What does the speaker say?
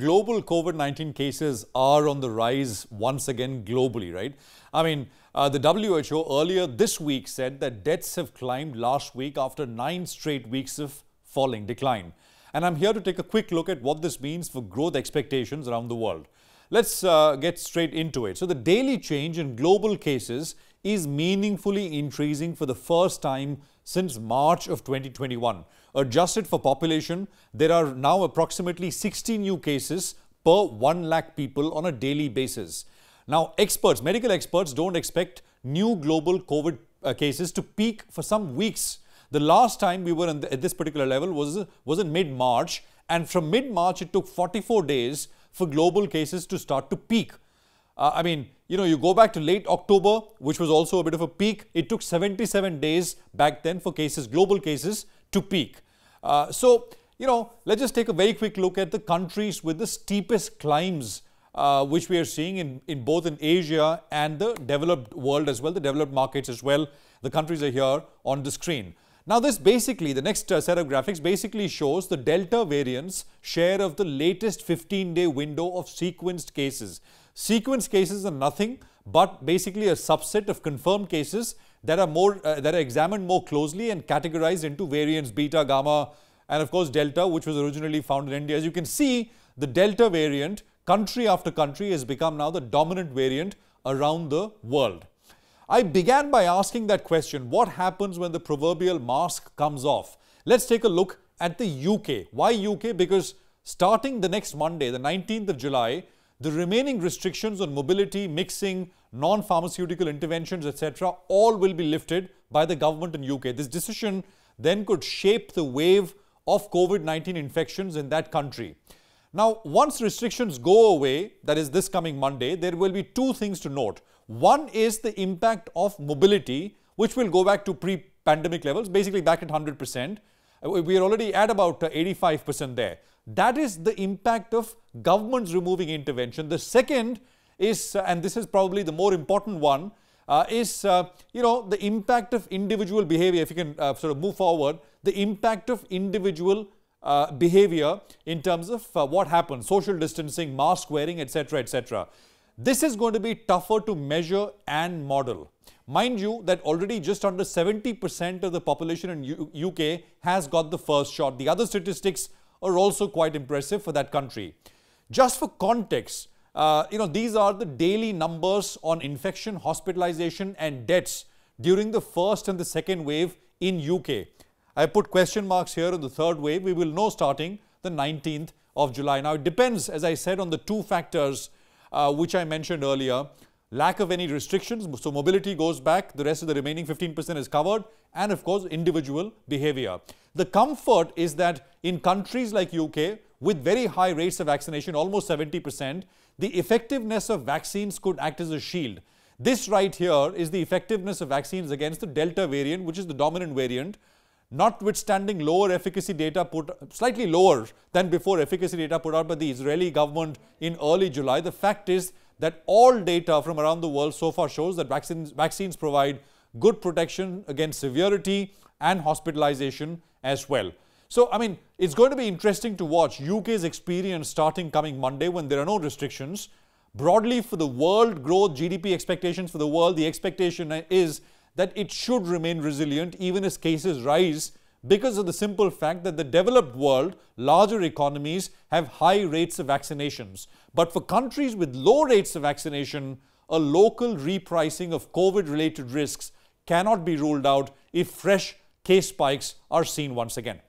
Global COVID 19 cases are on the rise once again globally, right? I mean, uh, the WHO earlier this week said that deaths have climbed last week after nine straight weeks of falling decline. And I'm here to take a quick look at what this means for growth expectations around the world. Let's uh, get straight into it. So, the daily change in global cases is meaningfully increasing for the first time since March of 2021. Adjusted for population, there are now approximately 60 new cases per 1 lakh people on a daily basis. Now, experts, medical experts don't expect new global COVID uh, cases to peak for some weeks. The last time we were the, at this particular level was, was in mid-March and from mid-March it took 44 days for global cases to start to peak. Uh, I mean, you know, you go back to late October, which was also a bit of a peak. It took 77 days back then for cases, global cases, to peak. Uh, so, you know, let's just take a very quick look at the countries with the steepest climbs, uh, which we are seeing in, in both in Asia and the developed world as well, the developed markets as well. The countries are here on the screen. Now this basically, the next uh, set of graphics basically shows the delta variance share of the latest 15-day window of sequenced cases. Sequenced cases are nothing but basically a subset of confirmed cases that are more uh, that are examined more closely and categorized into variants beta, gamma and of course delta which was originally found in India. As you can see, the delta variant country after country has become now the dominant variant around the world. I began by asking that question, what happens when the proverbial mask comes off? Let's take a look at the UK. Why UK? Because starting the next Monday, the 19th of July, the remaining restrictions on mobility, mixing, non-pharmaceutical interventions, etc., all will be lifted by the government in UK. This decision then could shape the wave of COVID-19 infections in that country. Now, once restrictions go away, that is this coming Monday, there will be two things to note. One is the impact of mobility, which will go back to pre-pandemic levels, basically back at 100%. We are already at about 85% uh, there. That is the impact of governments removing intervention. The second is, uh, and this is probably the more important one, uh, is, uh, you know, the impact of individual behavior, if you can uh, sort of move forward, the impact of individual uh, behavior in terms of what happens, social distancing, mask wearing, etc., etc. This is going to be tougher to measure and model. Mind you that already just under 70% of the population in U UK has got the first shot. The other statistics are also quite impressive for that country. Just for context, uh, you know, these are the daily numbers on infection, hospitalization and deaths during the first and the second wave in UK. I put question marks here on the third wave. We will know starting the 19th of July. Now, it depends, as I said, on the two factors uh, which I mentioned earlier. Lack of any restrictions, so mobility goes back, the rest of the remaining 15% is covered, and of course, individual behavior. The comfort is that in countries like UK, with very high rates of vaccination, almost 70%, the effectiveness of vaccines could act as a shield. This right here is the effectiveness of vaccines against the Delta variant, which is the dominant variant, notwithstanding lower efficacy data put, slightly lower than before efficacy data put out by the Israeli government in early July, the fact is that all data from around the world so far shows that vaccines, vaccines provide good protection against severity and hospitalization as well. So, I mean, it's going to be interesting to watch UK's experience starting coming Monday when there are no restrictions. Broadly, for the world growth, GDP expectations for the world, the expectation is that it should remain resilient even as cases rise because of the simple fact that the developed world, larger economies, have high rates of vaccinations. But for countries with low rates of vaccination, a local repricing of COVID related risks cannot be ruled out if fresh case spikes are seen once again.